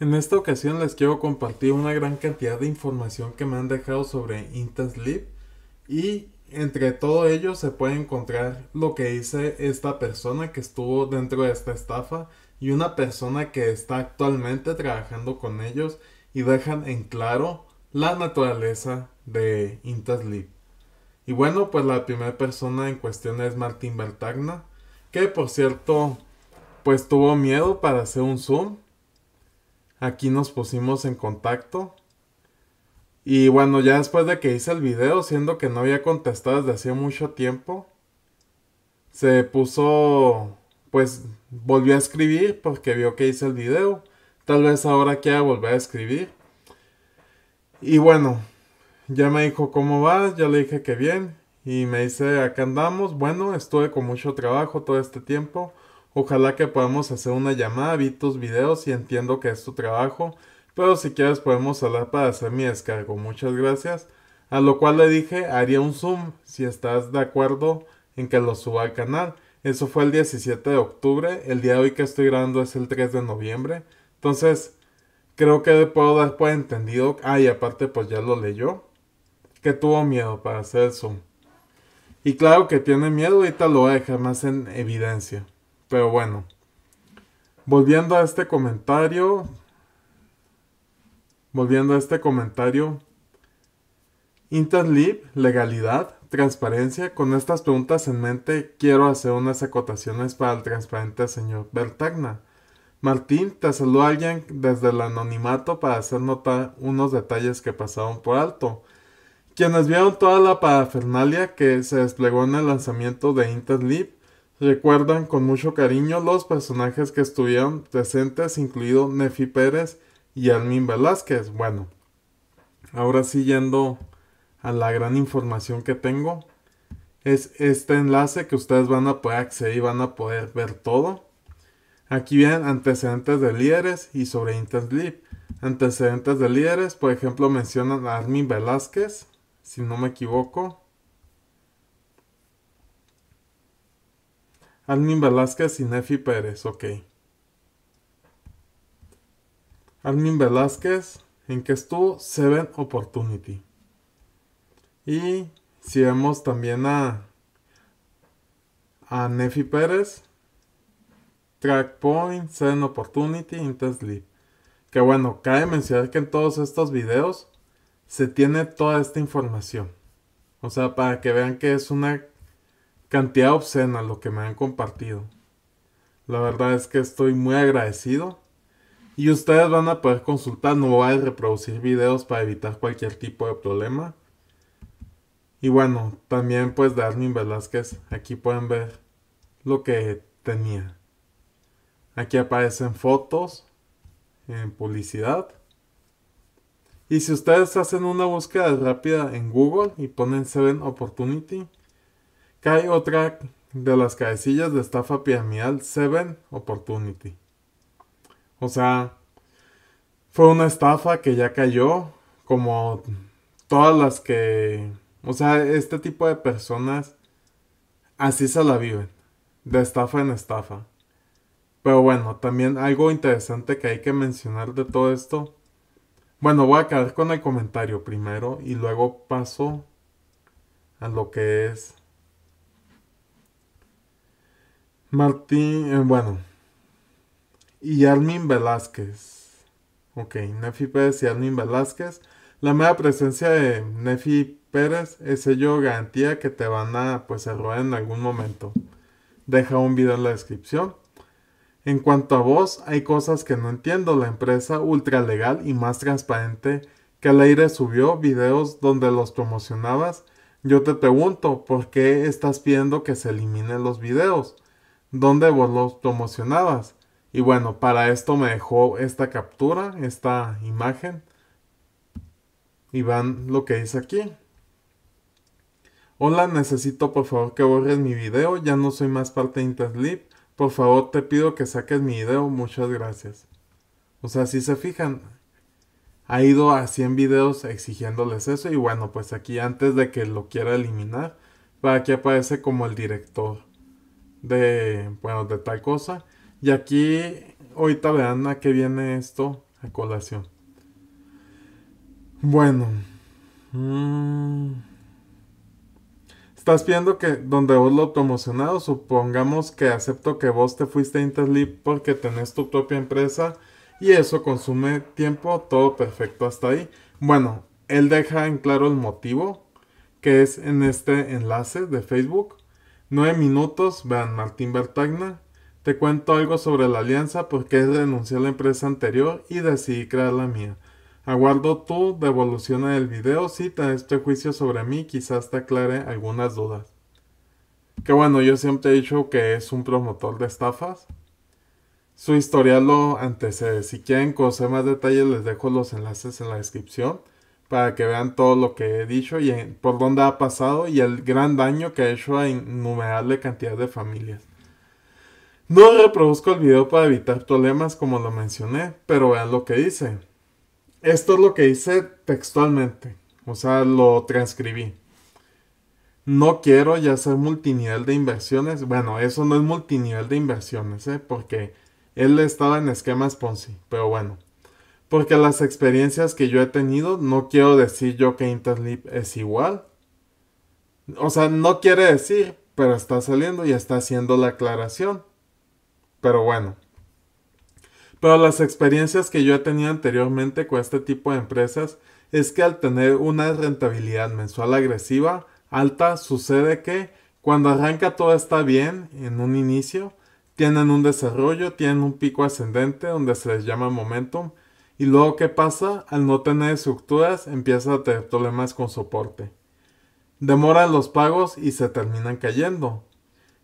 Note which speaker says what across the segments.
Speaker 1: En esta ocasión les quiero compartir una gran cantidad de información que me han dejado sobre intaslip y entre todo ello se puede encontrar lo que hice esta persona que estuvo dentro de esta estafa y una persona que está actualmente trabajando con ellos y dejan en claro la naturaleza de Intasleep. Y bueno, pues la primera persona en cuestión es Martín Bertagna que por cierto, pues tuvo miedo para hacer un zoom Aquí nos pusimos en contacto. Y bueno, ya después de que hice el video, siendo que no había contestado desde hacía mucho tiempo, se puso, pues volvió a escribir porque vio que hice el video. Tal vez ahora quiera volver a escribir. Y bueno, ya me dijo cómo vas, ya le dije que bien. Y me dice, acá andamos. Bueno, estuve con mucho trabajo todo este tiempo. Ojalá que podamos hacer una llamada, vi tus videos y entiendo que es tu trabajo, pero si quieres podemos hablar para hacer mi descargo. Muchas gracias. A lo cual le dije, haría un zoom si estás de acuerdo en que lo suba al canal. Eso fue el 17 de octubre, el día de hoy que estoy grabando es el 3 de noviembre. Entonces, creo que puedo dar por entendido. Ah, y aparte pues ya lo leyó. Que tuvo miedo para hacer el zoom. Y claro que tiene miedo, ahorita lo voy a dejar más en evidencia. Pero bueno, volviendo a este comentario, volviendo a este comentario, Interlib, legalidad, transparencia, con estas preguntas en mente quiero hacer unas acotaciones para el transparente señor Bertagna. Martín, te saludó alguien desde el anonimato para hacer notar unos detalles que pasaron por alto. Quienes vieron toda la parafernalia que se desplegó en el lanzamiento de Interlib recuerdan con mucho cariño los personajes que estuvieron presentes, incluido Nefi Pérez y Armin Velázquez. Bueno, ahora sí yendo a la gran información que tengo, es este enlace que ustedes van a poder acceder y van a poder ver todo. Aquí vienen antecedentes de líderes y sobre Interslip. Antecedentes de líderes, por ejemplo, mencionan a Armin Velázquez, si no me equivoco. Almin Velázquez y Nefi Pérez, ok. Almin Velázquez, en que estuvo Seven Opportunity. Y si vemos también a, a Nefi Pérez, TrackPoint. Seven Opportunity, Inter Que bueno, cabe mencionar que en todos estos videos se tiene toda esta información. O sea, para que vean que es una Cantidad obscena lo que me han compartido. La verdad es que estoy muy agradecido. Y ustedes van a poder consultar, no voy a reproducir videos para evitar cualquier tipo de problema. Y bueno, también pues de Armin Velázquez, aquí pueden ver lo que tenía. Aquí aparecen fotos en publicidad. Y si ustedes hacen una búsqueda rápida en Google y ponen Seven Opportunity, cae otra de las cabecillas de estafa piramidal Seven Opportunity. O sea, fue una estafa que ya cayó, como todas las que... O sea, este tipo de personas así se la viven, de estafa en estafa. Pero bueno, también algo interesante que hay que mencionar de todo esto. Bueno, voy a quedar con el comentario primero y luego paso a lo que es Martín, eh, bueno. Y Armin Velázquez. Ok, Nefi Pérez y Armin Velázquez. La mera presencia de Nefi Pérez es ello garantía que te van a pues errar en algún momento. Deja un video en la descripción. En cuanto a vos, hay cosas que no entiendo. La empresa ultra legal y más transparente que al aire subió videos donde los promocionabas. Yo te pregunto, ¿por qué estás pidiendo que se eliminen los videos? donde vos los promocionabas. Y bueno, para esto me dejó esta captura, esta imagen. Y van lo que dice aquí. Hola, necesito por favor que borres mi video, ya no soy más parte de Interslip. Por favor, te pido que saques mi video, muchas gracias. O sea, si se fijan, ha ido a 100 videos exigiéndoles eso y bueno, pues aquí antes de que lo quiera eliminar, para que aparece como el director de, bueno, de tal cosa. Y aquí ahorita vean a qué viene esto a colación. Bueno. Mm, estás viendo que donde vos lo promocionado, supongamos que acepto que vos te fuiste a porque tenés tu propia empresa y eso consume tiempo, todo perfecto hasta ahí. Bueno, él deja en claro el motivo, que es en este enlace de Facebook. 9 minutos, vean Martín Bertagna. Te cuento algo sobre la alianza porque renuncié a la empresa anterior y decidí crear la mía. Aguardo tu devolución en el video si tenés este juicio sobre mí, quizás te aclare algunas dudas. Que bueno, yo siempre he dicho que es un promotor de estafas. Su historial lo antecede. Si quieren conocer más detalles les dejo los enlaces en la descripción para que vean todo lo que he dicho y por dónde ha pasado y el gran daño que ha hecho a innumerable cantidad de familias. No reproduzco el video para evitar problemas como lo mencioné, pero vean lo que dice. Esto es lo que hice textualmente, o sea, lo transcribí. No quiero ya ser multinivel de inversiones. Bueno, eso no es multinivel de inversiones, ¿eh? porque él estaba en esquemas Ponzi, pero bueno. Porque las experiencias que yo he tenido, no quiero decir yo que Interslip es igual. O sea, no quiere decir, pero está saliendo y está haciendo la aclaración. Pero bueno. Pero las experiencias que yo he tenido anteriormente con este tipo de empresas es que al tener una rentabilidad mensual agresiva alta, sucede que cuando arranca todo está bien en un inicio, tienen un desarrollo, tienen un pico ascendente donde se les llama momentum y luego, ¿qué pasa? Al no tener estructuras, empieza a tener problemas con soporte. Demoran los pagos y se terminan cayendo.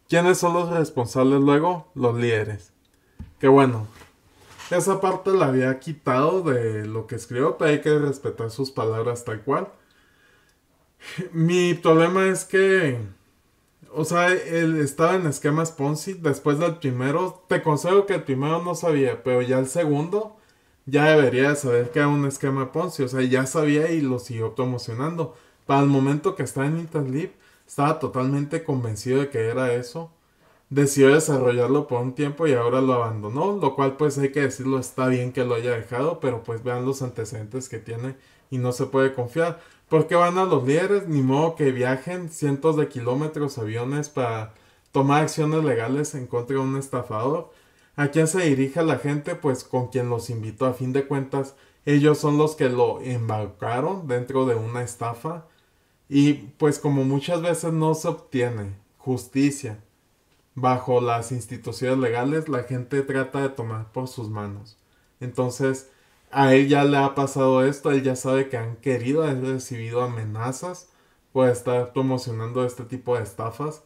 Speaker 1: ¿Quiénes son los responsables luego? Los líderes. Que bueno, esa parte la había quitado de lo que escribió, pero hay que respetar sus palabras tal cual. Mi problema es que, o sea, él estaba en esquemas Ponzi después del primero. Te consejo que el primero no sabía, pero ya el segundo ya debería saber que era un esquema Ponzi. O sea, ya sabía y lo siguió promocionando. Para el momento que estaba en Interlib, estaba totalmente convencido de que era eso. Decidió desarrollarlo por un tiempo y ahora lo abandonó, lo cual pues hay que decirlo, está bien que lo haya dejado, pero pues vean los antecedentes que tiene y no se puede confiar. Porque van a los líderes? Ni modo que viajen cientos de kilómetros aviones para tomar acciones legales en contra de un estafador a quién se dirige la gente, pues con quien los invitó. A fin de cuentas, ellos son los que lo embarcaron dentro de una estafa y pues como muchas veces no se obtiene justicia bajo las instituciones legales, la gente trata de tomar por sus manos. Entonces, a él ya le ha pasado esto, él ya sabe que han querido, haber recibido amenazas por estar promocionando este tipo de estafas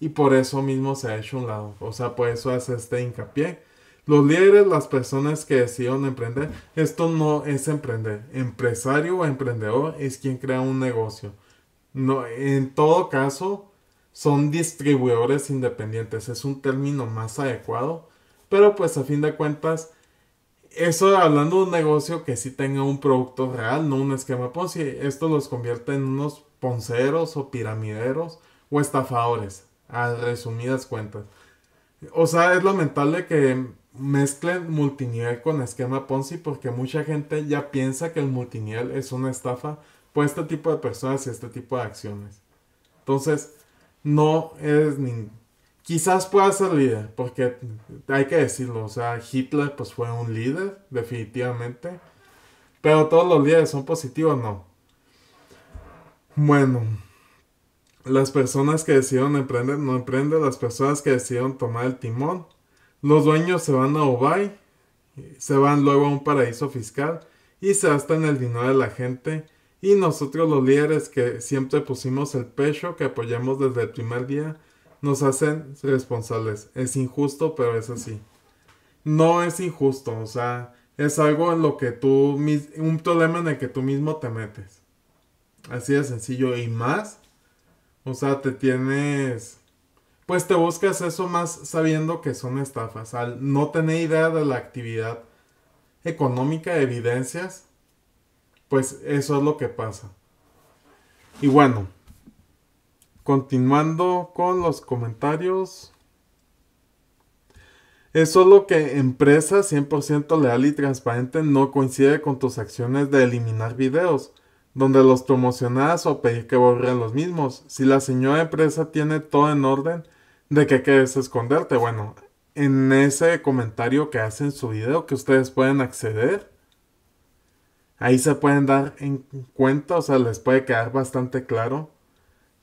Speaker 1: y por eso mismo se ha hecho un lado. O sea, por eso hace este hincapié. Los líderes, las personas que decidieron emprender, esto no es emprender. Empresario o emprendedor es quien crea un negocio. No, en todo caso, son distribuidores independientes. Es un término más adecuado. Pero pues a fin de cuentas, eso hablando de un negocio que sí tenga un producto real, no un esquema Ponzi, esto los convierte en unos ponceros o piramideros o estafadores a resumidas cuentas. O sea, es lamentable que mezclen multinivel con esquema Ponzi porque mucha gente ya piensa que el multinivel es una estafa por este tipo de personas y este tipo de acciones. Entonces, no es ni... Quizás pueda ser líder, porque hay que decirlo, o sea, Hitler pues fue un líder, definitivamente. Pero todos los líderes son positivos, no. Bueno, las personas que decidieron emprender no emprenden, las personas que decidieron tomar el timón. Los dueños se van a Dubai, se van luego a un paraíso fiscal y se gastan el dinero de la gente. Y nosotros los líderes que siempre pusimos el pecho, que apoyamos desde el primer día, nos hacen responsables. Es injusto, pero es así. No es injusto, o sea, es algo en lo que tú, un problema en el que tú mismo te metes. Así de sencillo y más o sea, te tienes... Pues te buscas eso más sabiendo que son estafas. Al no tener idea de la actividad económica, evidencias, pues eso es lo que pasa. Y bueno, continuando con los comentarios. Es solo que empresa 100% leal y transparente no coincide con tus acciones de eliminar videos donde los promocionás o pedir que borren los mismos. Si la señora empresa tiene todo en orden, ¿de qué quieres esconderte? Bueno, en ese comentario que hace en su video que ustedes pueden acceder, ahí se pueden dar en cuenta, o sea, les puede quedar bastante claro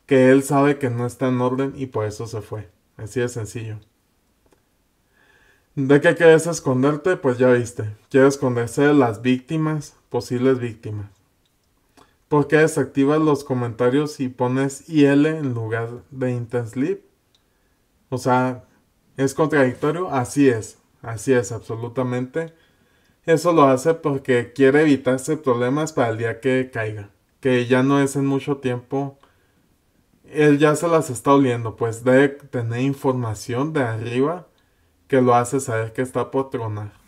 Speaker 1: que él sabe que no está en orden y por eso se fue. Así de sencillo. ¿De qué quieres esconderte? Pues ya viste. Quieres esconderse de las víctimas, posibles víctimas qué desactivas los comentarios y pones IL en lugar de Sleep, O sea, ¿es contradictorio? Así es, así es, absolutamente. Eso lo hace porque quiere evitarse problemas para el día que caiga, que ya no es en mucho tiempo. Él ya se las está oliendo, pues debe tener información de arriba que lo hace saber que está por tronar.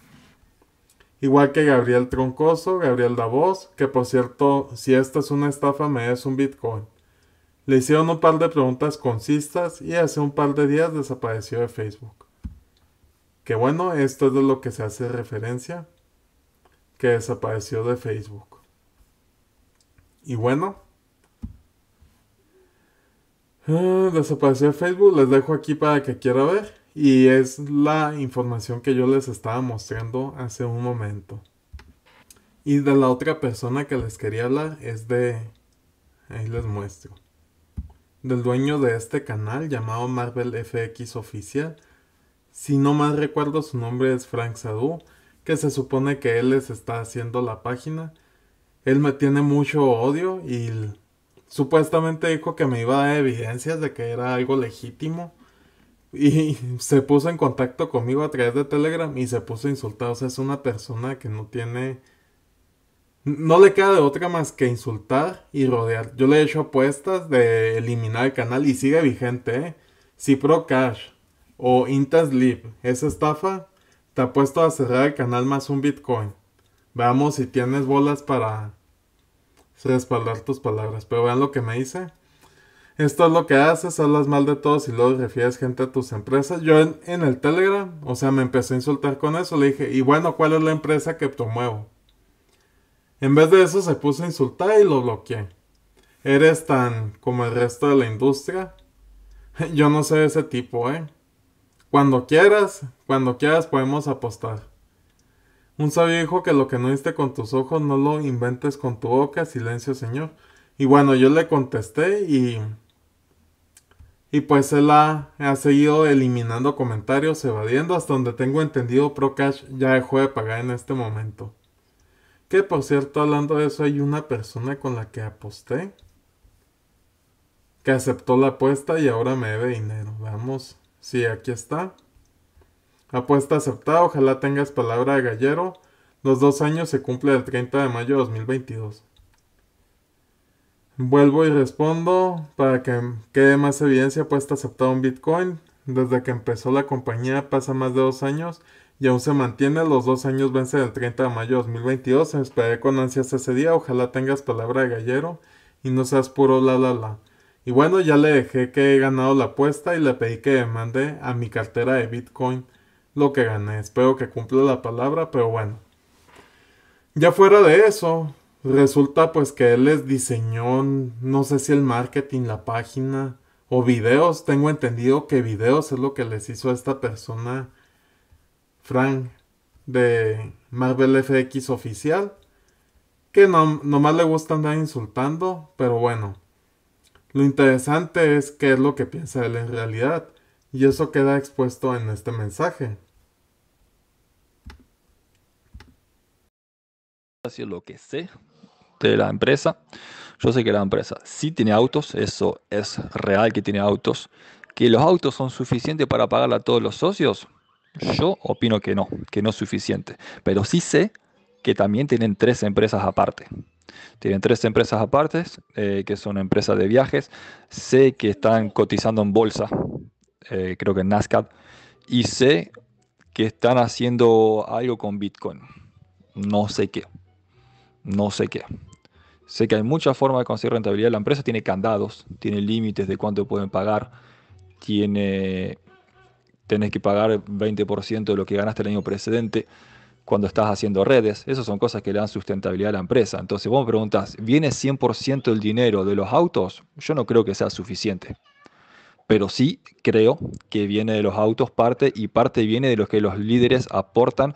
Speaker 1: Igual que Gabriel Troncoso, Gabriel Davos, que por cierto, si esta es una estafa, me es un Bitcoin. Le hicieron un par de preguntas concisas y hace un par de días desapareció de Facebook. Que bueno, esto es de lo que se hace referencia, que desapareció de Facebook. Y bueno, eh, desapareció de Facebook, les dejo aquí para que quiera ver. Y es la información que yo les estaba mostrando hace un momento. Y de la otra persona que les quería hablar es de... Ahí les muestro. Del dueño de este canal llamado Marvel FX Oficial. Si no mal recuerdo su nombre es Frank Sadu, que se supone que él les está haciendo la página. Él me tiene mucho odio y supuestamente dijo que me iba a dar evidencias de que era algo legítimo y se puso en contacto conmigo a través de Telegram y se puso a insultar. O sea, es una persona que no tiene. No le queda de otra más que insultar y rodear. Yo le he hecho apuestas de eliminar el canal y sigue vigente, ¿eh? Si Pro Cash o Intaslip esa estafa, te apuesto a cerrar el canal más un Bitcoin. Veamos si tienes bolas para respaldar tus palabras. Pero vean lo que me dice esto es lo que haces, hablas mal de todos y luego refieres gente a tus empresas. Yo en, el Telegram, o sea, me empecé a insultar con eso. Le dije, y bueno, ¿cuál es la empresa que promuevo? En vez de eso se puso a insultar y lo bloqueé. Eres tan como el resto de la industria. Yo no soy ese tipo, ¿eh? Cuando quieras, cuando quieras podemos apostar. Un sabio dijo que lo que no viste con tus ojos no lo inventes con tu boca, silencio señor. Y bueno, yo le contesté y y pues él ha, seguido eliminando comentarios, evadiendo, hasta donde tengo entendido, Procash ya dejó de pagar en este momento. Que por cierto, hablando de eso, hay una persona con la que aposté, que aceptó la apuesta y ahora me debe dinero. Vamos, sí, aquí está. Apuesta aceptada, ojalá tengas palabra de gallero. Los dos años se cumple el 30 de mayo de 2022. Vuelvo y respondo para que quede más evidencia, pues aceptado un Bitcoin. Desde que empezó la compañía pasa más de dos años y aún se mantiene. Los dos años vence el 30 de mayo de 2022. Esperé con ansias ese día. Ojalá tengas palabra de gallero y no seas puro la la la. Y bueno, ya le dejé que he ganado la apuesta y le pedí que me mande a mi cartera de Bitcoin lo que gané. Espero que cumpla la palabra, pero bueno. Ya fuera de eso, resulta pues que él les diseñó, no sé si el marketing, la página o videos. Tengo entendido que videos es lo que les hizo a esta persona, Frank, de Marvel FX oficial. Que nomás le gusta andar insultando, pero bueno. Lo interesante es qué es lo que piensa él en realidad, y eso queda expuesto en este mensaje.
Speaker 2: Hacia lo que sé, de la empresa. Yo sé que la empresa sí tiene autos, eso es real que tiene autos. ¿Que los autos son suficientes para pagarle a todos los socios? Yo opino que no, que no es suficiente. Pero sí sé que también tienen tres empresas aparte. Tienen tres empresas aparte, eh, que son empresas de viajes. Sé que están cotizando en bolsa, eh, creo que en Nascar, Y sé que están haciendo algo con Bitcoin. No sé qué. No sé qué. Sé que hay muchas formas de conseguir rentabilidad. La empresa tiene candados, tiene límites de cuánto pueden pagar, tiene que pagar 20% de lo que ganaste el año precedente cuando estás haciendo redes. Esas son cosas que le dan sustentabilidad a la empresa. Entonces vos me preguntás, ¿viene 100% el dinero de los autos? Yo no creo que sea suficiente. Pero sí creo que viene de los autos parte y parte viene de lo que los líderes aportan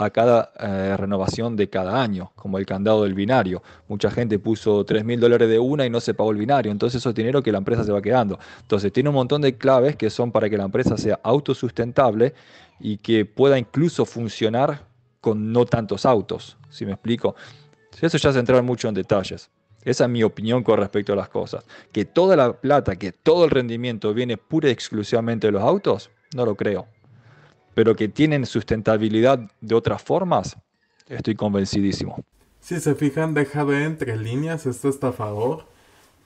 Speaker 2: a cada eh, renovación de cada año, como el candado del binario. Mucha gente puso 3 mil dólares de una y no se pagó el binario, entonces eso es dinero que la empresa se va quedando. Entonces tiene un montón de claves que son para que la empresa sea autosustentable y que pueda incluso funcionar con no tantos autos, si me explico. Eso ya se entrar mucho en detalles. Esa es mi opinión con respecto a las cosas. Que toda la plata, que todo el rendimiento viene pura y exclusivamente de los autos, no lo creo pero que tienen sustentabilidad de otras formas, estoy convencidísimo.
Speaker 1: Si se fijan, deja de entre líneas este estafador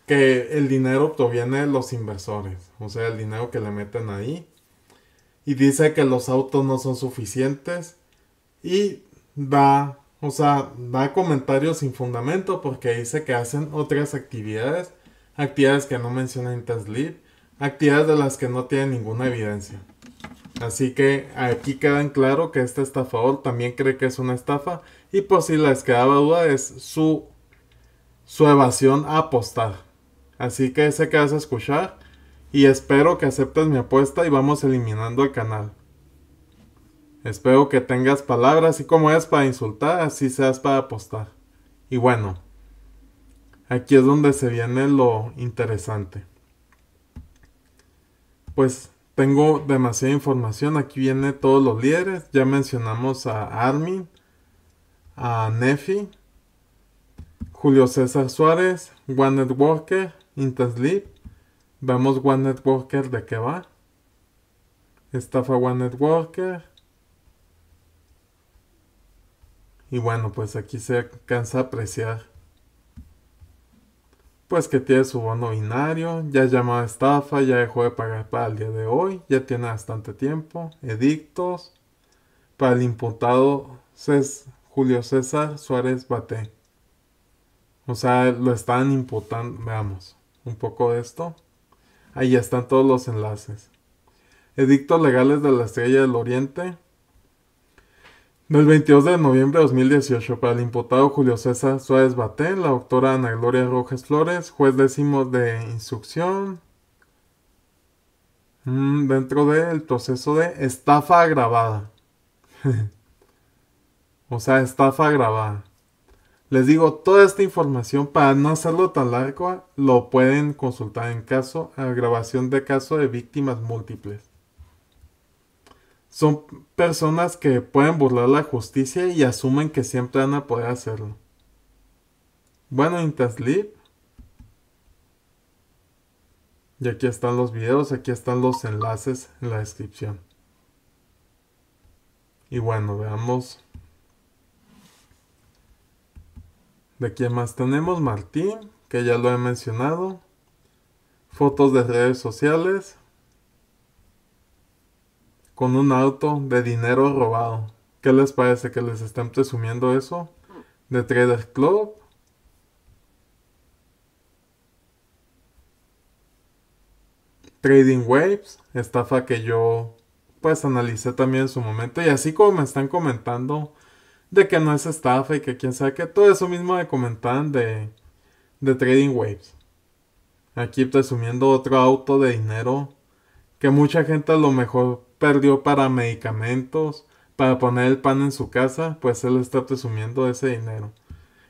Speaker 1: que el dinero proviene de los inversores, o sea, el dinero que le meten ahí. Y dice que los autos no son suficientes y da, o sea, da comentarios sin fundamento porque dice que hacen otras actividades, actividades que no menciona en actividades de las que no tiene ninguna evidencia. Así que aquí quedan claro que este estafador también cree que es una estafa y pues si les quedaba duda es su, su evasión a apostar. Así que sé que vas a escuchar y espero que aceptes mi apuesta y vamos eliminando el canal. Espero que tengas palabras así como es para insultar, así seas para apostar. Y bueno, aquí es donde se viene lo interesante. Pues tengo demasiada información. Aquí viene todos los líderes. Ya mencionamos a Armin, a Nefi, Julio César Suárez, One Networker, Intersleep. Vemos One Networker de qué va. Estafa One Networker. Y bueno, pues aquí se alcanza a apreciar pues que tiene su bono binario, ya llamada estafa, ya dejó de pagar para el día de hoy, ya tiene bastante tiempo, edictos para el imputado Julio César Suárez Baté. O sea, lo están imputando, veamos, un poco de esto. Ahí ya están todos los enlaces. Edictos legales de la Estrella del Oriente, el 22 de noviembre de 2018, para el imputado Julio César Suárez Batén, la doctora Ana Gloria Rojas Flores, juez décimo de instrucción, mm, dentro del proceso de estafa agravada. o sea, estafa agravada. Les digo, toda esta información, para no hacerlo tan largo, lo pueden consultar en caso, agravación grabación de caso de víctimas múltiples son personas que pueden burlar la justicia y asumen que siempre van a poder hacerlo. Bueno, Intaslip Y aquí están los videos, aquí están los enlaces en la descripción. Y bueno, veamos. De quién más tenemos, Martín, que ya lo he mencionado. Fotos de redes sociales, con un auto de dinero robado. ¿Qué les parece que les estén presumiendo eso? ¿De Trader Club? Trading Waves, estafa que yo pues analicé también en su momento y así como me están comentando de que no es estafa y que quién sabe que todo eso mismo me comentan de, de Trading Waves. Aquí presumiendo otro auto de dinero que mucha gente a lo mejor perdió para medicamentos, para poner el pan en su casa, pues él está presumiendo ese dinero.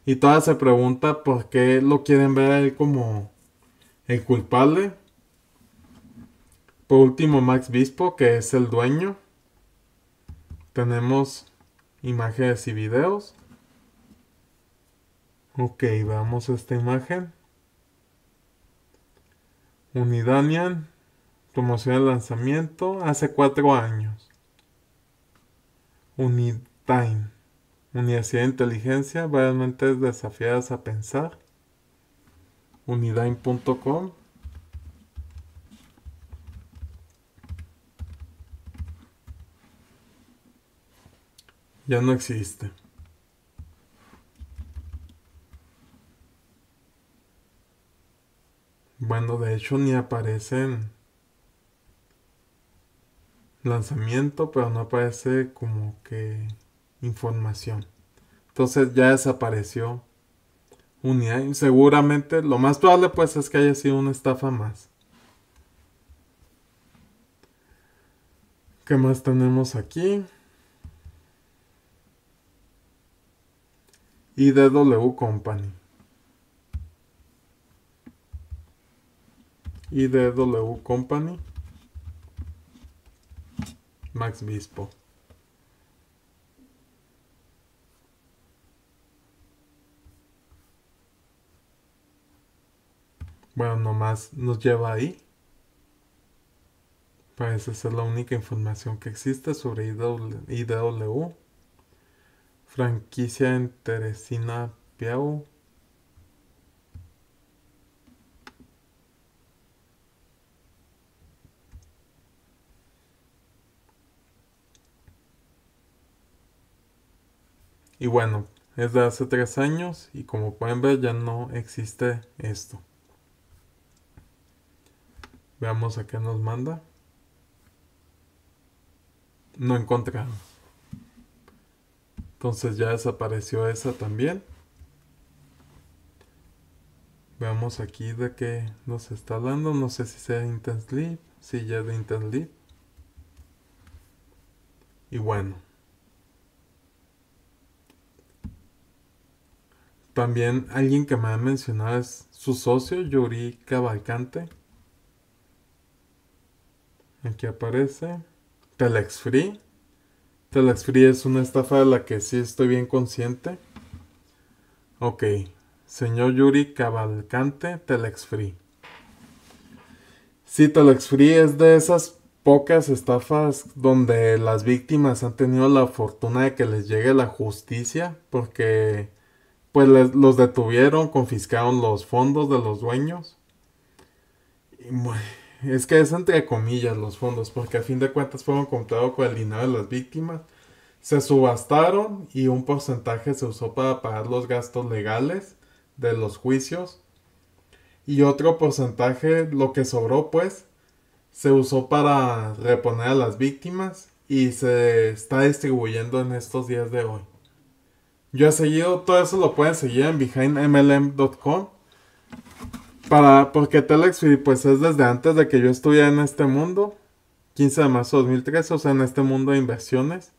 Speaker 1: Y toda se pregunta por qué lo quieren ver a él como el culpable. Por último, Max Bispo, que es el dueño. Tenemos imágenes y videos. Ok, a esta imagen. Unidanian promoción del lanzamiento hace cuatro años. Unitime, Universidad de Inteligencia, varias desafiadas a pensar. Unidime.com Ya no existe. Bueno, de hecho ni aparecen lanzamiento, pero no aparece como que información. Entonces ya desapareció unidad. seguramente lo más probable pues es que haya sido una estafa más. ¿Qué más tenemos aquí? IDW Company. IDW Company. Max Bispo. Bueno, nomás nos lleva ahí. Parece pues ser la única información que existe sobre IW. Franquicia Teresina Piau Y bueno, es de hace tres años y como pueden ver ya no existe esto. Veamos a qué nos manda. No encontramos. Entonces ya desapareció esa también. Veamos aquí de qué nos está dando. No sé si sea Intense Si sí, ya es de Intense Y bueno. También alguien que me ha mencionado es su socio, Yuri Cavalcante. Aquí aparece. Telex Free. Telex Free es una estafa de la que sí estoy bien consciente. Ok. Señor Yuri Cavalcante, Telex Free. Sí, Telex Free es de esas pocas estafas donde las víctimas han tenido la fortuna de que les llegue la justicia porque pues los detuvieron, confiscaron los fondos de los dueños. es que es entre comillas los fondos, porque a fin de cuentas fueron comprados con el dinero de las víctimas. Se subastaron y un porcentaje se usó para pagar los gastos legales de los juicios. Y otro porcentaje, lo que sobró pues, se usó para reponer a las víctimas y se está distribuyendo en estos días de hoy. Yo he seguido, todo eso lo pueden seguir en behindmlm.com. Para, porque Telexfree pues es desde antes de que yo estuviera en este mundo, 15 de marzo de 2013, o sea, en este mundo de inversiones.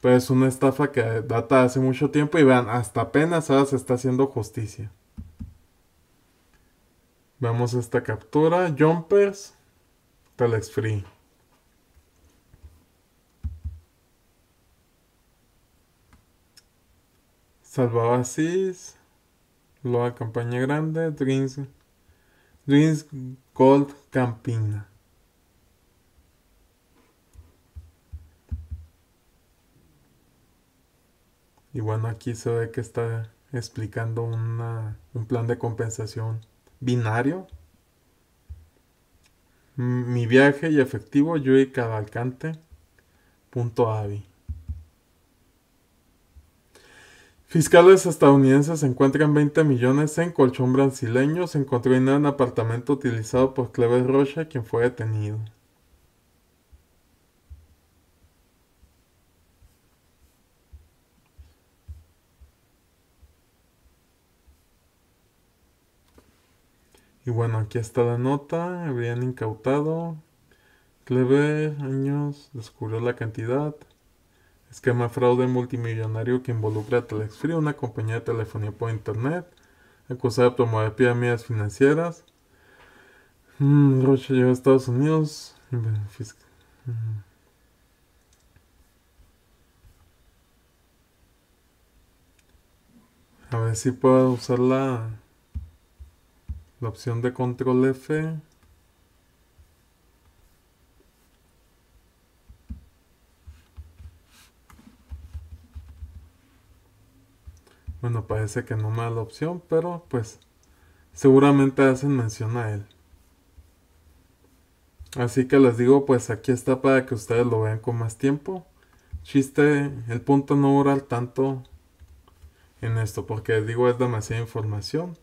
Speaker 1: Pero es una estafa que data hace mucho tiempo y vean, hasta apenas ahora se está haciendo justicia. vemos esta captura, Jumpers, Telexfree. Salvaba Cis, Loa Campaña Grande, Dreams, Dreams Gold Campina. Y bueno, aquí se ve que está explicando un plan de compensación binario. Mi viaje y efectivo, Yui Fiscales estadounidenses encuentran 20 millones en colchón brasileño. Se encontró en un apartamento utilizado por Clever Rocha, quien fue detenido. Y bueno, aquí está la nota. Habrían incautado. Cleve años, descubrió la cantidad. Esquema fraude multimillonario que involucra a Telexfree, una compañía de telefonía por internet, acusada de promover pirámides financieras. Roche mm, Rocha llegó a Estados Unidos. A ver si puedo usar la, la opción de control F. no parece que no me da la opción, pero pues seguramente hacen mención a él. Así que les digo, pues aquí está para que ustedes lo vean con más tiempo. Chiste, el punto no oral tanto en esto, porque digo es demasiada información.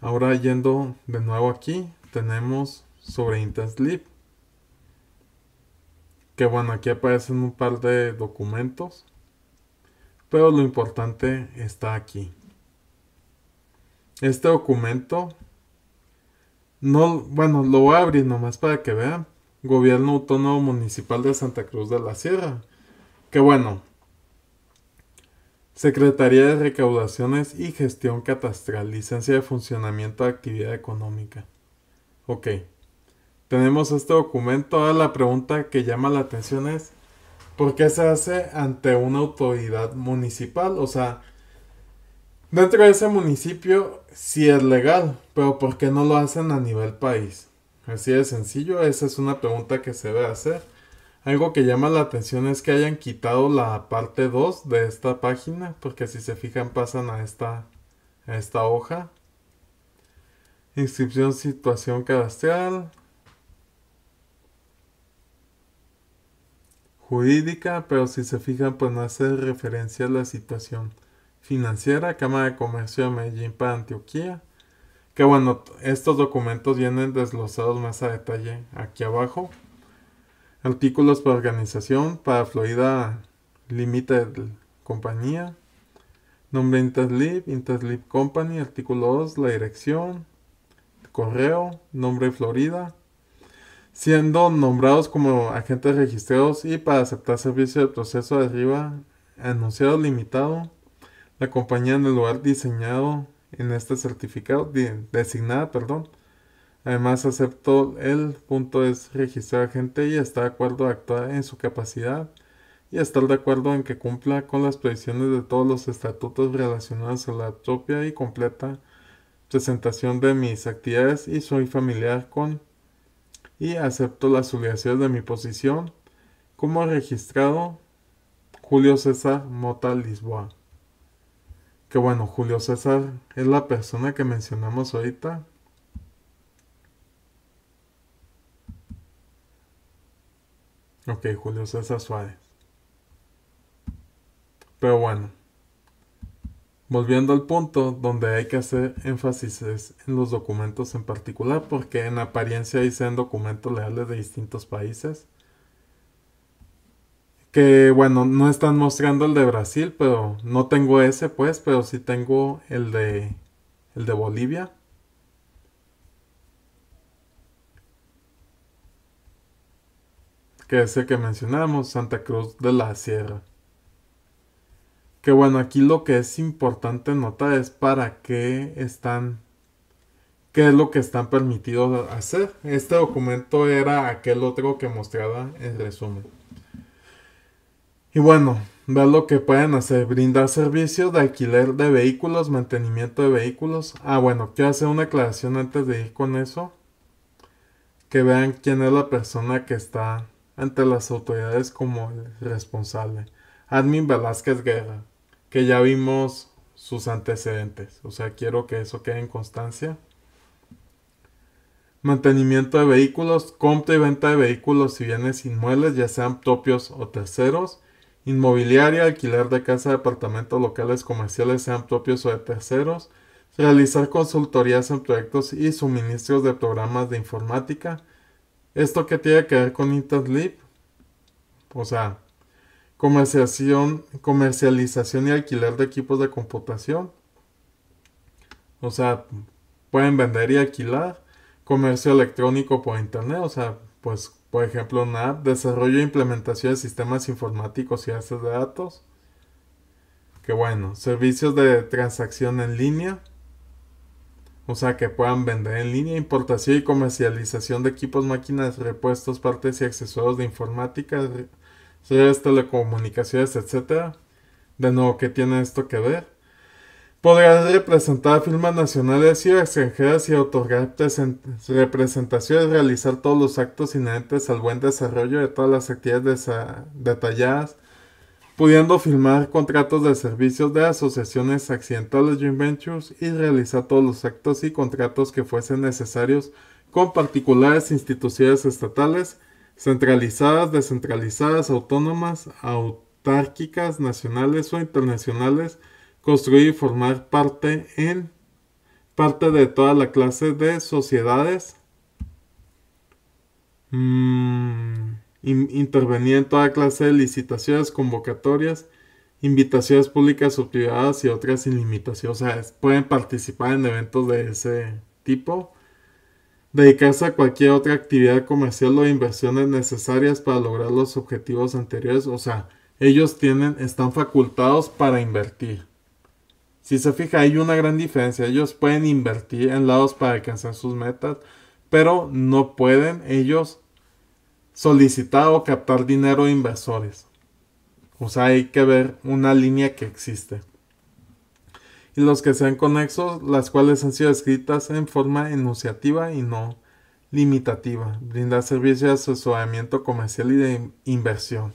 Speaker 1: Ahora yendo de nuevo aquí, tenemos sobre Lib. Que bueno, aquí aparecen un par de documentos. Pero lo importante está aquí. Este documento, no, bueno, lo voy a abrir nomás para que vean. Gobierno Autónomo Municipal de Santa Cruz de la Sierra. Que bueno, Secretaría de Recaudaciones y Gestión Catastral, licencia de funcionamiento de actividad económica. Ok, tenemos este documento. Ahora la pregunta que llama la atención es, ¿Por qué se hace ante una autoridad municipal, o sea, dentro de ese municipio sí es legal, pero ¿por qué no lo hacen a nivel país? Así de sencillo, esa es una pregunta que se debe hacer. Algo que llama la atención es que hayan quitado la parte 2 de esta página, porque si se fijan pasan a esta, a esta hoja. Inscripción situación cadastral, jurídica, pero si se fijan, pues no hace referencia a la situación financiera, Cámara de Comercio de Medellín para Antioquia. Que bueno, estos documentos vienen desglosados más a detalle aquí abajo. Artículos para organización, para Florida Limited Compañía. Nombre Interlib, Interlib Company, artículo 2, la dirección, correo, nombre Florida, siendo nombrados como agentes registrados y para aceptar servicio de proceso de arriba anunciado limitado, la compañía en el lugar diseñado en este certificado, designada, perdón. Además acepto el punto es registrar agente y está de acuerdo a actuar en su capacidad y estar de acuerdo en que cumpla con las previsiones de todos los estatutos relacionados a la propia y completa presentación de mis actividades y soy familiar con y acepto la obligaciones de mi posición como registrado Julio César Mota Lisboa. Que bueno, Julio César es la persona que mencionamos ahorita. Ok, Julio César Suárez. Pero bueno. Volviendo al punto donde hay que hacer énfasis es en los documentos en particular, porque en apariencia dicen documentos legales de distintos países. Que bueno, no están mostrando el de Brasil, pero no tengo ese pues, pero sí tengo el de el de Bolivia. Que es el que mencionamos, Santa Cruz de la Sierra. Que bueno, aquí lo que es importante notar es para qué están, qué es lo que están permitidos hacer. Este documento era aquel otro que mostraba el resumen. Y bueno, ver lo que pueden hacer, brindar servicios de alquiler de vehículos, mantenimiento de vehículos. Ah, bueno, quiero hacer una aclaración antes de ir con eso. Que vean quién es la persona que está ante las autoridades como responsable. Admin Velázquez Guerra que ya vimos sus antecedentes. O sea, quiero que eso quede en constancia. Mantenimiento de vehículos, compra y venta de vehículos y bienes inmuebles, ya sean propios o terceros. Inmobiliaria, alquiler de casa, departamentos locales comerciales, sean propios o de terceros. Realizar consultorías en proyectos y suministros de programas de informática. Esto que tiene que ver con sleep O sea, comercialización, comercialización y alquiler de equipos de computación. O sea, pueden vender y alquilar. Comercio electrónico por internet. O sea, pues, por ejemplo, una app. Desarrollo e implementación de sistemas informáticos y bases de datos. Que bueno. Servicios de transacción en línea. O sea, que puedan vender en línea, importación y comercialización de equipos, máquinas, repuestos, partes y accesorios de informática, redes telecomunicaciones, etc. De nuevo, ¿qué tiene esto que ver? Podrá representar firmas nacionales y extranjeras y otorgar representaciones, realizar todos los actos inherentes al buen desarrollo de todas las actividades detalladas, pudiendo firmar contratos de servicios de asociaciones accidentales joint ventures y realizar todos los actos y contratos que fuesen necesarios con particulares instituciones estatales centralizadas, descentralizadas, autónomas, autárquicas, nacionales o internacionales, construir y formar parte en parte de toda la clase de sociedades, mm, intervenir en toda clase de licitaciones, convocatorias, invitaciones públicas o privadas y otras sin limitación. O sea, pueden participar en eventos de ese tipo dedicarse a cualquier otra actividad comercial o inversiones necesarias para lograr los objetivos anteriores. O sea, ellos tienen, están facultados para invertir. Si se fija, hay una gran diferencia. Ellos pueden invertir en lados para alcanzar sus metas, pero no pueden ellos solicitar o captar dinero de inversores. O sea, hay que ver una línea que existe y los que sean conexos, las cuales han sido escritas en forma enunciativa y no limitativa, brindar servicio de asesoramiento comercial y de inversión.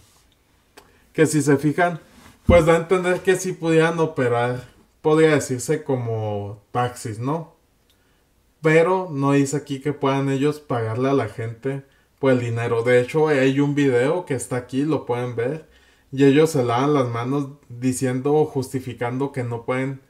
Speaker 1: Que si se fijan, pues da a entender que si pudieran operar, podría decirse como taxis, ¿no? Pero no dice aquí que puedan ellos pagarle a la gente por el dinero. De hecho, hay un video que está aquí, lo pueden ver, y ellos se lavan las manos diciendo o justificando que no pueden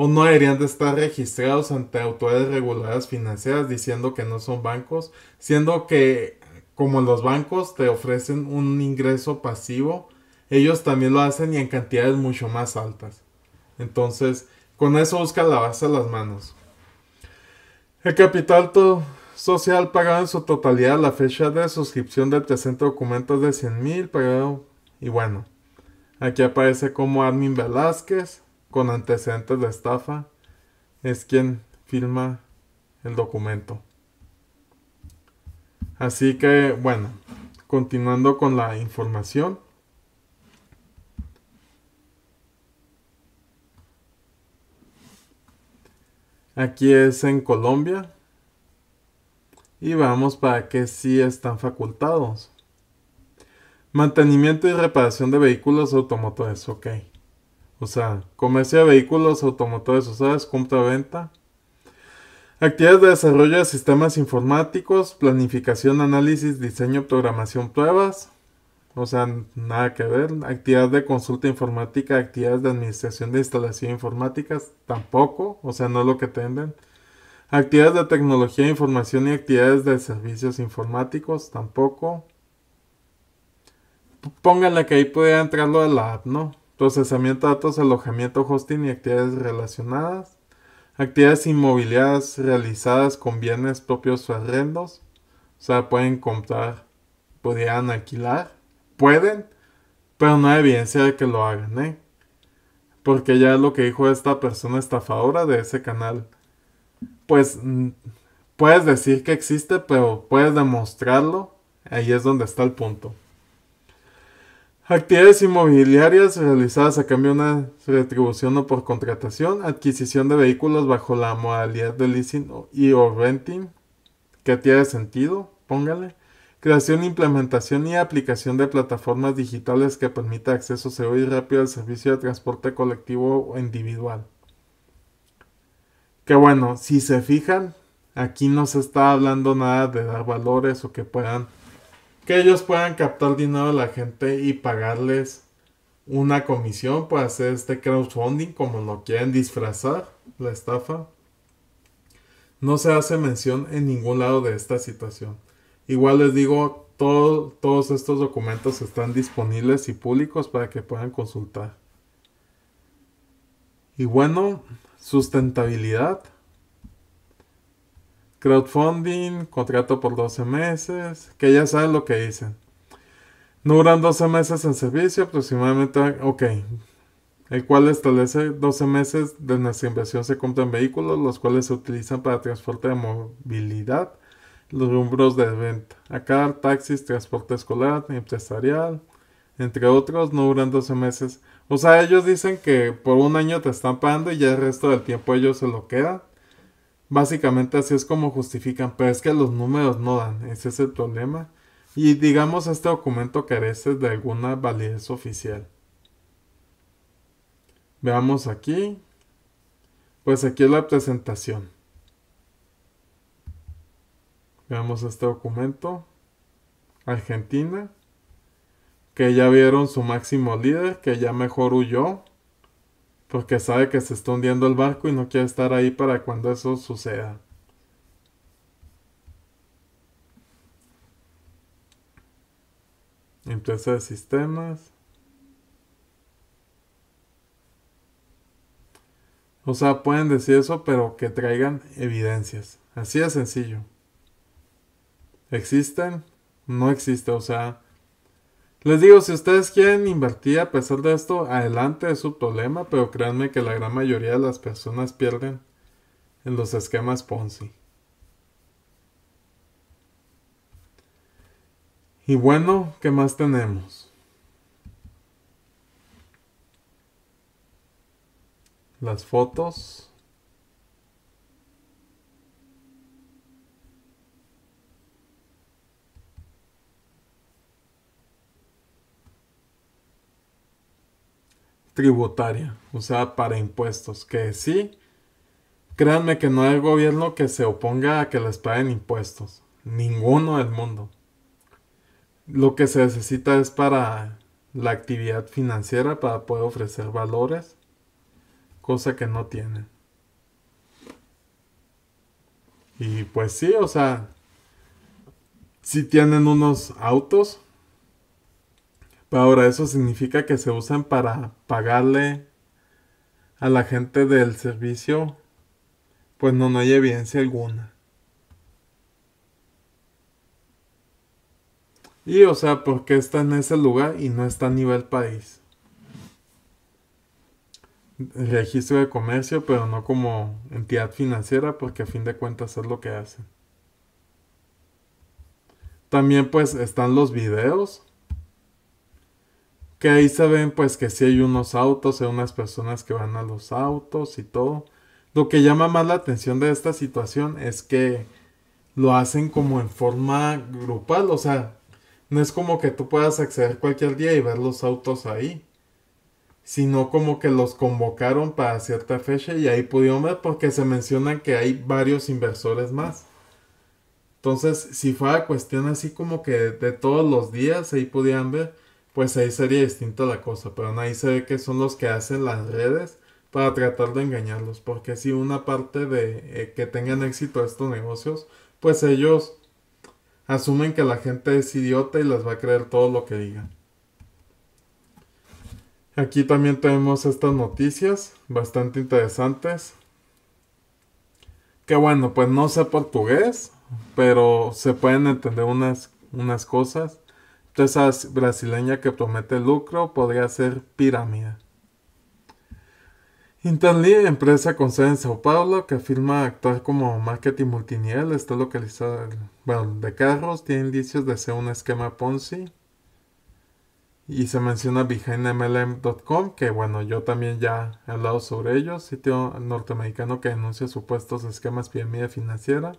Speaker 1: o no deberían de estar registrados ante autoridades reguladas financieras diciendo que no son bancos, siendo que como los bancos te ofrecen un ingreso pasivo, ellos también lo hacen y en cantidades mucho más altas. Entonces, con eso busca de las manos. El capital social pagado en su totalidad la fecha de suscripción del presente documento de 100 mil pagado y bueno, aquí aparece como Admin Velázquez, con antecedentes de estafa es quien firma el documento. Así que, bueno, continuando con la información. Aquí es en Colombia. Y vamos para que sí están facultados. Mantenimiento y reparación de vehículos automotores, ok. O sea, comercio de vehículos automotores usados, compra-venta. Actividades de desarrollo de sistemas informáticos, planificación, análisis, diseño, programación, pruebas. O sea, nada que ver. Actividades de consulta informática, actividades de administración de instalación informáticas, tampoco. O sea, no es lo que tenden. Actividades de tecnología de información y actividades de servicios informáticos, tampoco. Pónganle que ahí puede entrar lo de la app, ¿no? procesamiento de datos, alojamiento, hosting y actividades relacionadas, actividades inmobiliarias realizadas con bienes propios o arrendos, o sea, pueden comprar, podrían alquilar, pueden, pero no hay evidencia de que lo hagan, ¿eh? Porque ya lo que dijo esta persona estafadora de ese canal, pues mm, puedes decir que existe, pero puedes demostrarlo, ahí es donde está el punto. Actividades inmobiliarias realizadas a cambio de una retribución o por contratación, adquisición de vehículos bajo la modalidad de leasing y o renting, que tiene sentido, póngale. Creación, implementación y aplicación de plataformas digitales que permita acceso seguro y rápido al servicio de transporte colectivo o individual. Que bueno, si se fijan, aquí no se está hablando nada de dar valores o que puedan que ellos puedan captar dinero de la gente y pagarles una comisión para hacer este crowdfunding, como lo quieren disfrazar, la estafa. No se hace mención en ningún lado de esta situación. Igual les digo, todos estos documentos están disponibles y públicos para que puedan consultar. Y bueno, sustentabilidad crowdfunding, contrato por 12 meses, que ya saben lo que dicen. No duran 12 meses en servicio, aproximadamente, ok, el cual establece 12 meses de nuestra inversión se compra en vehículos, los cuales se utilizan para transporte de movilidad, los números de venta, Acá, taxis, transporte escolar, empresarial, entre otros, no duran 12 meses. O sea, ellos dicen que por un año te están pagando y ya el resto del tiempo ellos se lo quedan. Básicamente así es como justifican, pero es que los números no dan, ese es el problema. Y digamos este documento carece de alguna validez oficial. Veamos aquí. Pues aquí es la presentación. Veamos este documento. Argentina. Que ya vieron su máximo líder, que ya mejor huyó porque pues sabe que se está hundiendo el barco y no quiere estar ahí para cuando eso suceda. Empresa de sistemas. O sea, pueden decir eso, pero que traigan evidencias. Así de sencillo. ¿Existen? No existe. O sea, les digo, si ustedes quieren invertir a pesar de esto, adelante es su problema, pero créanme que la gran mayoría de las personas pierden en los esquemas Ponzi. Y bueno, ¿qué más tenemos? Las fotos. tributaria, o sea para impuestos, que sí, créanme que no hay gobierno que se oponga a que les paguen impuestos, ninguno del mundo. Lo que se necesita es para la actividad financiera, para poder ofrecer valores, cosa que no tienen. Y pues sí, o sea, si tienen unos autos, Ahora, eso significa que se usan para pagarle a la gente del servicio. Pues no, no hay evidencia alguna. Y o sea, ¿por qué está en ese lugar y no está a nivel país? Registro de comercio, pero no como entidad financiera, porque a fin de cuentas es lo que hacen. También pues están los videos que ahí se ven pues que si hay unos autos, hay unas personas que van a los autos y todo. Lo que llama más la atención de esta situación es que lo hacen como en forma grupal, o sea, no es como que tú puedas acceder cualquier día y ver los autos ahí, sino como que los convocaron para cierta fecha y ahí pudieron ver porque se menciona que hay varios inversores más. Entonces, si fuera cuestión así como que de todos los días, ahí podían ver pues ahí sería distinta la cosa, pero ahí se ve que son los que hacen las redes para tratar de engañarlos, porque si una parte de eh, que tengan éxito estos negocios, pues ellos asumen que la gente es idiota y les va a creer todo lo que digan. Aquí también tenemos estas noticias bastante interesantes. Que bueno, pues no sé portugués, pero se pueden entender unas, unas cosas esa brasileña que promete lucro podría ser Pirámide. Interli, empresa con sede en Sao Paulo que afirma actuar como marketing multinivel, está localizada bueno, de carros, tiene indicios de ser un esquema Ponzi. Y se menciona behindmlm.com, que bueno, yo también ya he hablado sobre ellos, sitio norteamericano que denuncia supuestos esquemas pirámide financiera.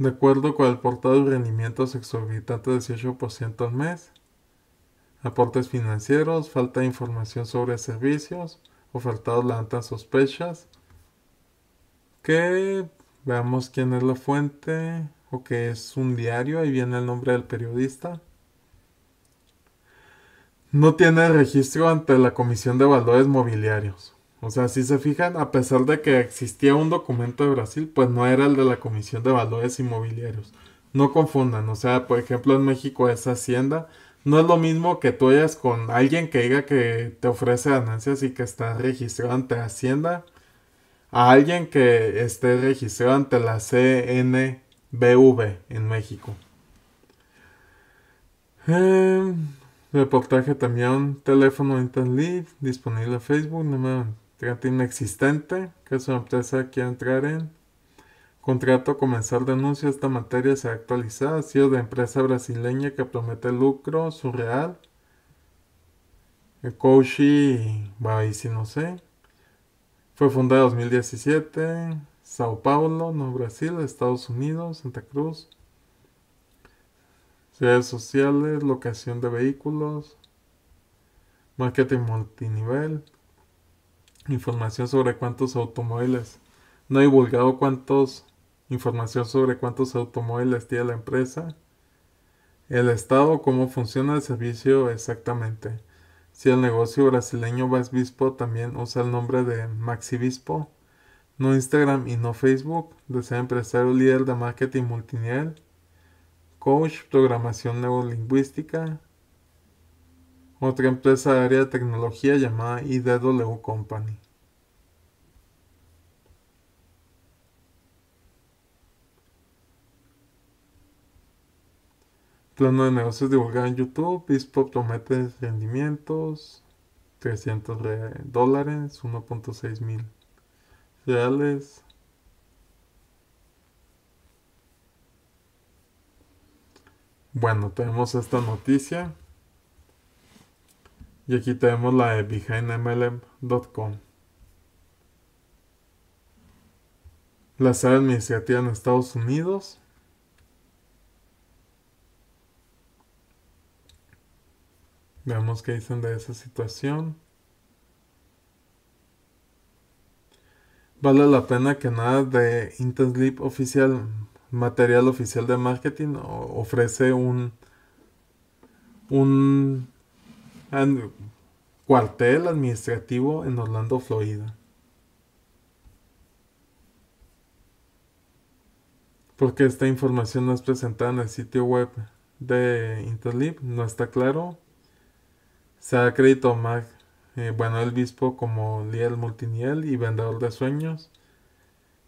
Speaker 1: De acuerdo con el portal de rendimientos exorbitantes de 18% al mes, aportes financieros, falta de información sobre servicios ofertados levantan sospechas. Que veamos quién es la fuente o que es un diario, ahí viene el nombre del periodista. No tiene registro ante la Comisión de Valores Mobiliarios. O sea, si se fijan, a pesar de que existía un documento de Brasil, pues no era el de la Comisión de Valores Inmobiliarios. No confundan, o sea, por ejemplo, en México es Hacienda. No es lo mismo que tú vayas con alguien que diga que te ofrece ganancias y que está registrado ante Hacienda, a alguien que esté registrado ante la CNBV en México. Eh, reportaje también, teléfono internet disponible en Facebook, no me Trata inexistente, que es una empresa quiere entrar en. Contrato comenzar denuncia. Esta materia se ha actualizado, ha sido de empresa brasileña que promete lucro surreal. El Koshi si no sé. Fue fundada en 2017. Sao Paulo, no Brasil, Estados Unidos, Santa Cruz. Redes sociales, locación de vehículos, marketing multinivel, información sobre cuántos automóviles. No ha divulgado cuántos información sobre cuántos automóviles tiene la empresa, el estado, cómo funciona el servicio exactamente. Si el negocio brasileño bispo, también usa el nombre de Maxibispo, no Instagram y no Facebook, desea empresario líder de marketing multinivel, coach, programación neurolingüística, otra empresa área de tecnología llamada IDW Company. Plano de negocios divulgado en YouTube, Bispo promete rendimientos, 300 dólares, 1.6 mil reales. Bueno, tenemos esta noticia y aquí tenemos la de behindmlm.com. La sala administrativa en Estados Unidos. Veamos qué dicen de esa situación. Vale la pena que nada de Intensleep oficial, material oficial de marketing ofrece un, un cuartel administrativo en Orlando, Florida. Porque esta información no es presentada en el sitio web de Interlib, no está claro. Se ha crédito Mac, eh, bueno, el bispo como liel multiniel y vendedor de sueños.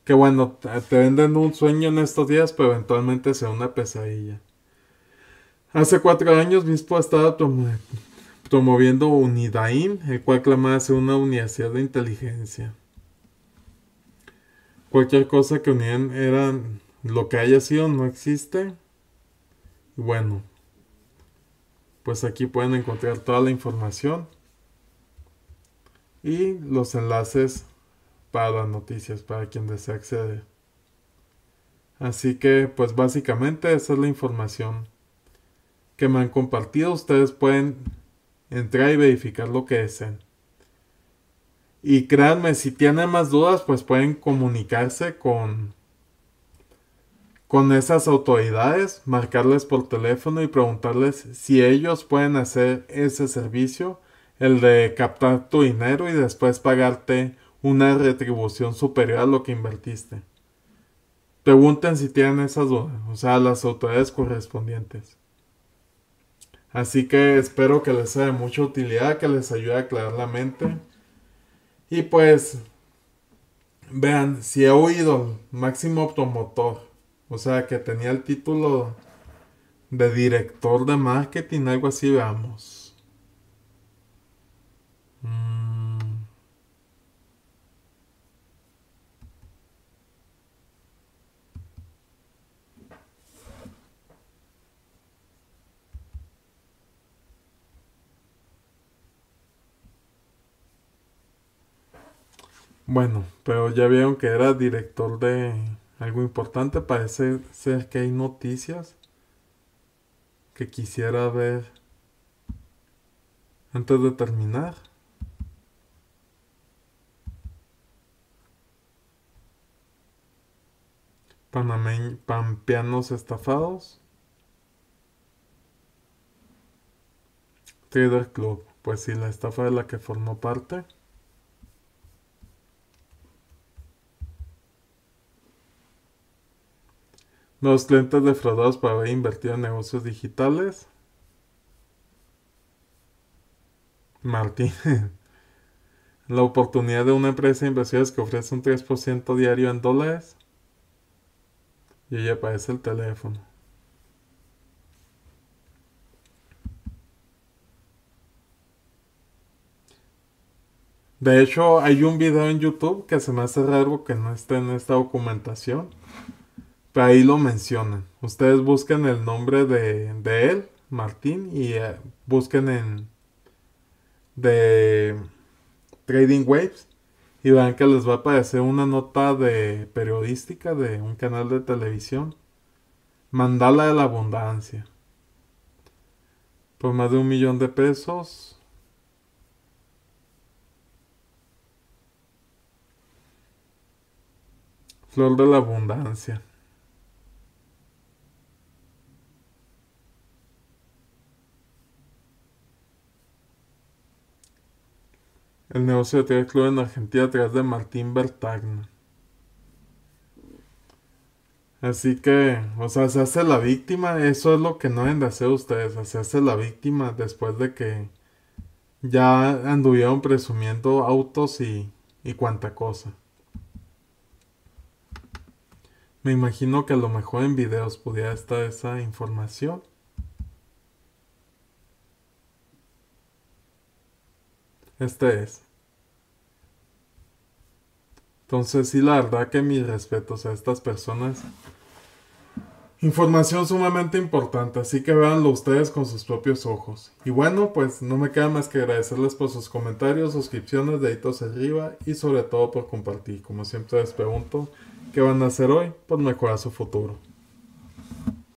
Speaker 1: Que bueno, te venden un sueño en estos días, pero eventualmente sea una pesadilla. Hace cuatro años, Bispo tomando promoviendo UNIDAIM, el cual clamaba ser una unidad de inteligencia. Cualquier cosa que unían eran lo que haya sido no existe. Y Bueno, pues aquí pueden encontrar toda la información y los enlaces para las noticias para quien desea acceder. Así que pues básicamente esa es la información que me han compartido. Ustedes pueden entrar y verificar lo que dicen Y créanme, si tienen más dudas, pues pueden comunicarse con, con esas autoridades, marcarles por teléfono y preguntarles si ellos pueden hacer ese servicio, el de captar tu dinero y después pagarte una retribución superior a lo que invertiste. Pregunten si tienen esas dudas, o sea, las autoridades correspondientes. Así que espero que les sea de mucha utilidad, que les ayude a aclarar la mente. Y pues, vean, si he oído Máximo Automotor, o sea, que tenía el título de director de marketing, algo así, veamos. Bueno, pero ya vieron que era director de algo importante. Parece ser que hay noticias que quisiera ver antes de terminar. Panameños, pampeanos estafados. Trader Club, pues sí, la estafa de la que formó parte. Los clientes defraudados para haber invertido en negocios digitales. Martín. La oportunidad de una empresa de inversiones que ofrece un 3% diario en dólares. Y ahí aparece el teléfono. De hecho, hay un video en YouTube que se me hace raro que no esté en esta documentación ahí lo mencionan. Ustedes busquen el nombre de, él, Martín, y eh, busquen en de Trading Waves y verán que les va a aparecer una nota de periodística de un canal de televisión. Mandala de la abundancia. Por más de un millón de pesos. Flor de la abundancia. el negocio de Tigre Club en Argentina través de Martín Bertagna. Así que, o sea, se hace la víctima, eso es lo que no deben de hacer ustedes, se hace la víctima después de que ya anduvieron presumiendo autos y, y cuanta cosa. Me imagino que a lo mejor en videos pudiera estar esa información. Este es. Entonces, sí, la verdad que mis respetos a estas personas. Información sumamente importante, así que véanlo ustedes con sus propios ojos. Y bueno, pues no me queda más que agradecerles por sus comentarios, suscripciones, deditos arriba y sobre todo por compartir. Como siempre les pregunto, ¿qué van a hacer hoy por pues, mejorar su futuro?